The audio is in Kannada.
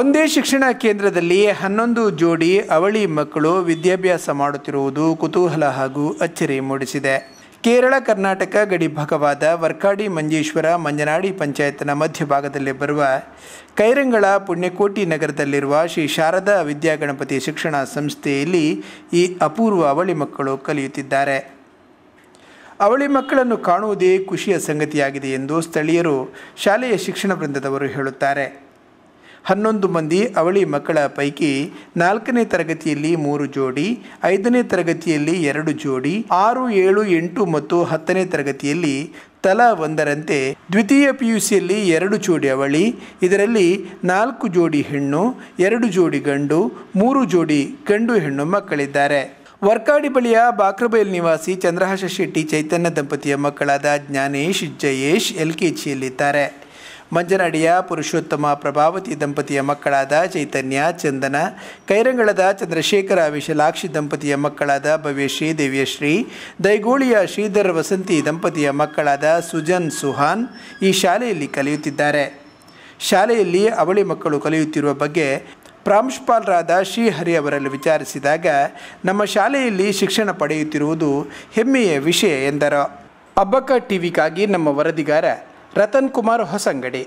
ಒಂದೇ ಶಿಕ್ಷಣ ಕೇಂದ್ರದಲ್ಲಿ ಹನ್ನೊಂದು ಜೋಡಿ ಅವಳಿ ಮಕ್ಕಳು ವಿದ್ಯಾಭ್ಯಾಸ ಮಾಡುತ್ತಿರುವುದು ಕುತೂಹಲ ಹಾಗೂ ಅಚ್ಚರಿ ಮೂಡಿಸಿದೆ ಕೇರಳ ಕರ್ನಾಟಕ ಗಡಿಭಾಗವಾದ ವರ್ಕಾಡಿ ಮಂಜೇಶ್ವರ ಮಂಜನಾಡಿ ಪಂಚಾಯತ್ನ ಮಧ್ಯಭಾಗದಲ್ಲಿ ಬರುವ ಕೈರಂಗಳ ಪುಣ್ಯಕೋಟಿ ನಗರದಲ್ಲಿರುವ ಶ್ರೀ ಶಾರದಾ ವಿದ್ಯಾಗಣಪತಿ ಶಿಕ್ಷಣ ಸಂಸ್ಥೆಯಲ್ಲಿ ಈ ಅಪೂರ್ವ ಅವಳಿ ಮಕ್ಕಳು ಕಲಿಯುತ್ತಿದ್ದಾರೆ ಅವಳಿ ಮಕ್ಕಳನ್ನು ಕಾಣುವುದೇ ಖುಷಿಯ ಸಂಗತಿಯಾಗಿದೆ ಎಂದು ಸ್ಥಳೀಯರು ಶಾಲೆಯ ಶಿಕ್ಷಣ ವೃಂದದವರು ಹೇಳುತ್ತಾರೆ ಹನ್ನೊಂದು ಮಂದಿ ಅವಳಿ ಮಕ್ಕಳ ಪೈಕಿ ನಾಲ್ಕನೇ ತರಗತಿಯಲ್ಲಿ ಮೂರು ಜೋಡಿ ಐದನೇ ತರಗತಿಯಲ್ಲಿ ಎರಡು ಜೋಡಿ ಆರು ಏಳು ಎಂಟು ಮತ್ತು ಹತ್ತನೇ ತರಗತಿಯಲ್ಲಿ ತಲಾ ಒಂದರಂತೆ ದ್ವಿತೀಯ ಪಿಯುಸಿಯಲ್ಲಿ ಎರಡು ಜೋಡಿ ಅವಳಿ ಇದರಲ್ಲಿ ನಾಲ್ಕು ಜೋಡಿ ಹೆಣ್ಣು ಎರಡು ಜೋಡಿ ಗಂಡು ಮೂರು ಜೋಡಿ ಗಂಡು ಹೆಣ್ಣು ಮಕ್ಕಳಿದ್ದಾರೆ ವರ್ಕಾಡಿ ಬಳಿಯ ಬಾಕ್ರಬೈಲ್ ನಿವಾಸಿ ಚಂದ್ರಹಾಸ ಶೆಟ್ಟಿ ಚೈತನ್ಯ ದಂಪತಿಯ ಮಕ್ಕಳಾದ ಜ್ಞಾನೇಶ್ ಜಯೇಶ್ ಎಲ್ಕೆಜಿಯಲ್ಲಿದ್ದಾರೆ ಮಂಜನಾಡಿಯ ಪುರುಷೋತ್ತಮ ಪ್ರಭಾವತಿ ದಂಪತಿಯ ಮಕ್ಕಳಾದ ಚೈತನ್ಯ ಚಂದನ ಕೈರಂಗಳದ ಚಂದ್ರಶೇಖರ ವಿಶಲಾಕ್ಷಿ ದಂಪತಿಯ ಮಕ್ಕಳಾದ ಭವ್ಯಶ್ರೀ ದೇವ್ಯಶ್ರೀ ದೈಗೂಳಿಯ ಶ್ರೀಧರ್ ವಸಂತಿ ದಂಪತಿಯ ಮಕ್ಕಳಾದ ಸುಜನ್ ಸುಹಾನ್ ಈ ಶಾಲೆಯಲ್ಲಿ ಕಲಿಯುತ್ತಿದ್ದಾರೆ ಶಾಲೆಯಲ್ಲಿ ಅವಳಿ ಮಕ್ಕಳು ಕಲಿಯುತ್ತಿರುವ ಬಗ್ಗೆ ಪ್ರಾಂಶುಪಾಲರಾದ ಶ್ರೀಹರಿ ಅವರಲ್ಲಿ ವಿಚಾರಿಸಿದಾಗ ನಮ್ಮ ಶಾಲೆಯಲ್ಲಿ ಶಿಕ್ಷಣ ಪಡೆಯುತ್ತಿರುವುದು ಹೆಮ್ಮೆಯ ವಿಷಯ ಎಂದರು ಅಬ್ಬಕ ಟಿವಿಗಾಗಿ ನಮ್ಮ ವರದಿಗಾರ ರತನ್ ಕುಮಾರ್ ಹೊಸಂಗಡಿ